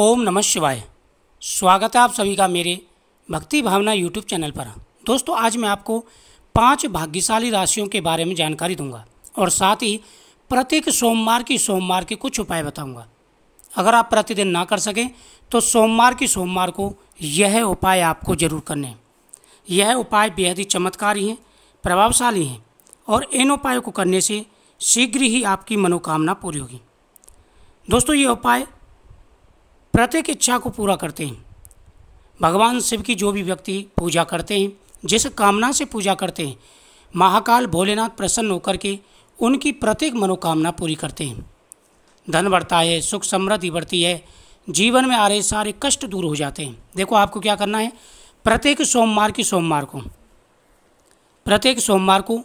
ओम नमः शिवाय स्वागत है आप सभी का मेरे भक्ति भावना यूट्यूब चैनल पर दोस्तों आज मैं आपको पांच भाग्यशाली राशियों के बारे में जानकारी दूंगा और साथ ही प्रत्येक सोमवार की सोमवार के कुछ उपाय बताऊंगा अगर आप प्रतिदिन ना कर सकें तो सोमवार की सोमवार को यह उपाय आपको जरूर करने हैं यह उपाय बेहद ही चमत्कारी हैं प्रभावशाली हैं और इन उपायों को करने से शीघ्र ही आपकी मनोकामना पूरी होगी दोस्तों ये उपाय प्रत्येक इच्छा को पूरा करते हैं भगवान शिव की जो भी व्यक्ति पूजा करते हैं जिस कामना से पूजा करते हैं महाकाल भोलेनाथ प्रसन्न होकर के उनकी प्रत्येक मनोकामना पूरी करते हैं धन बढ़ता है सुख समृद्धि बढ़ती है जीवन में आ रहे सारे कष्ट दूर हो जाते हैं देखो आपको क्या करना है प्रत्येक सोमवार की सोमवार को प्रत्येक सोमवार को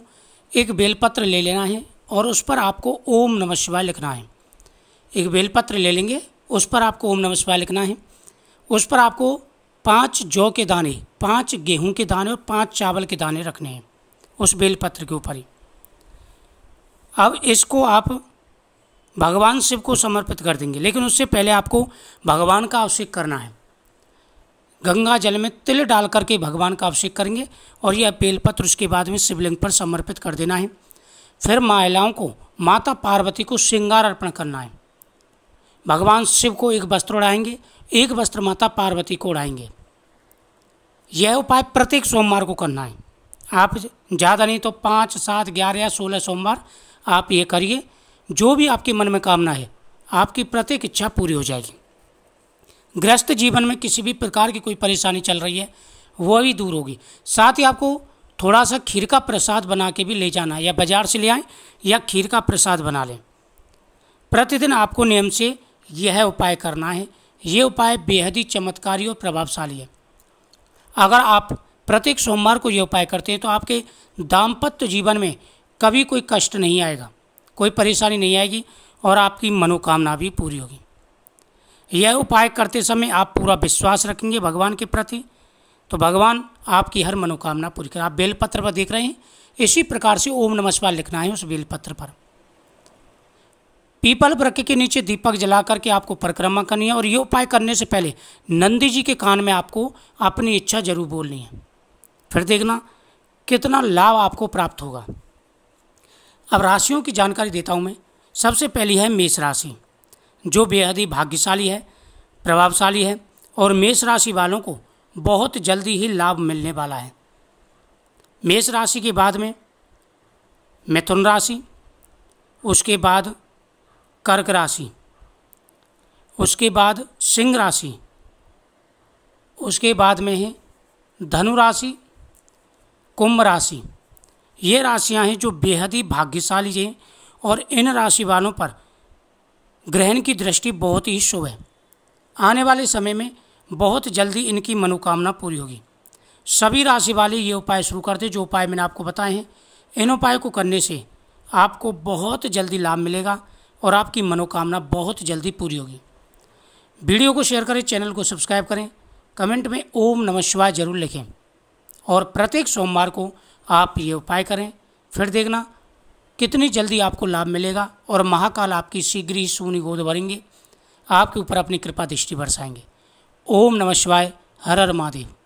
एक बेलपत्र ले लेना है और उस पर आपको ओम नमः शिवाय लिखना है एक बेलपत्र ले लेंगे उस पर आपको ओम नमः शिवाय लिखना है उस पर आपको पाँच जौ के दाने पाँच गेहूं के दाने और पाँच चावल के दाने रखने हैं उस बेलपत्र के ऊपर ही अब इसको आप भगवान शिव को समर्पित कर देंगे लेकिन उससे पहले आपको भगवान का अभिषेक करना है गंगा जल में तिल डाल करके भगवान का अभिषेक करेंगे और यह बेलपत्र उसके बाद में शिवलिंग पर समर्पित कर देना है फिर महिलाओं को माता पार्वती को श्रृंगार अर्पण करना है भगवान शिव को एक वस्त्र उड़ाएंगे एक वस्त्र माता पार्वती को उड़ाएंगे यह उपाय प्रत्येक सोमवार को करना है आप ज़्यादा नहीं तो पाँच सात ग्यारह या सोलह सोमवार आप ये करिए जो भी आपके मन में कामना है आपकी प्रत्येक इच्छा पूरी हो जाएगी ग्रस्त जीवन में किसी भी प्रकार की कोई परेशानी चल रही है वह भी दूर होगी साथ ही आपको थोड़ा सा खीर का प्रसाद बना के भी ले जाना है या बाज़ार से ले आएँ या खीर का प्रसाद बना लें प्रतिदिन आपको नियम से यह उपाय करना है ये उपाय बेहद ही चमत्कारी और प्रभावशाली है अगर आप प्रत्येक सोमवार को यह उपाय करते हैं तो आपके दाम्पत्य जीवन में कभी कोई कष्ट नहीं आएगा कोई परेशानी नहीं आएगी और आपकी मनोकामना भी पूरी होगी यह उपाय करते समय आप पूरा विश्वास रखेंगे भगवान के प्रति तो भगवान आपकी हर मनोकामना पूरी करें आप बेलपत्र पर देख रहे हैं इसी प्रकार से ओम नमस्कार लिखना है उस बेलपत्र पर पीपल वृक्ष के नीचे दीपक जला करके आपको परिक्रमा करनी है और ये उपाय करने से पहले नंदी जी के कान में आपको अपनी इच्छा जरूर बोलनी है फिर देखना कितना लाभ आपको प्राप्त होगा अब राशियों की जानकारी देता हूँ मैं सबसे पहली है मेष राशि जो बेहद ही भाग्यशाली है प्रभावशाली है और मेष राशि वालों को बहुत जल्दी ही लाभ मिलने वाला है मेष राशि के बाद में मिथुन राशि उसके बाद कर्क राशि उसके बाद सिंह राशि उसके बाद में है धनु राशि कुंभ राशि ये राशियां हैं जो बेहद ही भाग्यशाली हैं और इन राशि वालों पर ग्रहण की दृष्टि बहुत ही शुभ है आने वाले समय में बहुत जल्दी इनकी मनोकामना पूरी होगी सभी राशि वाले ये उपाय शुरू करते जो उपाय मैंने आपको बताए हैं इन उपाय को करने से आपको बहुत जल्दी लाभ मिलेगा और आपकी मनोकामना बहुत जल्दी पूरी होगी वीडियो को शेयर करें चैनल को सब्सक्राइब करें कमेंट में ओम नमः शिवाय जरूर लिखें और प्रत्येक सोमवार को आप ये उपाय करें फिर देखना कितनी जल्दी आपको लाभ मिलेगा और महाकाल आपकी शीघ्र ही सूनी गोद भरेंगे आपके ऊपर अपनी कृपा दृष्टि बरसाएंगे ओम नमः शिवाय हर हर महादेव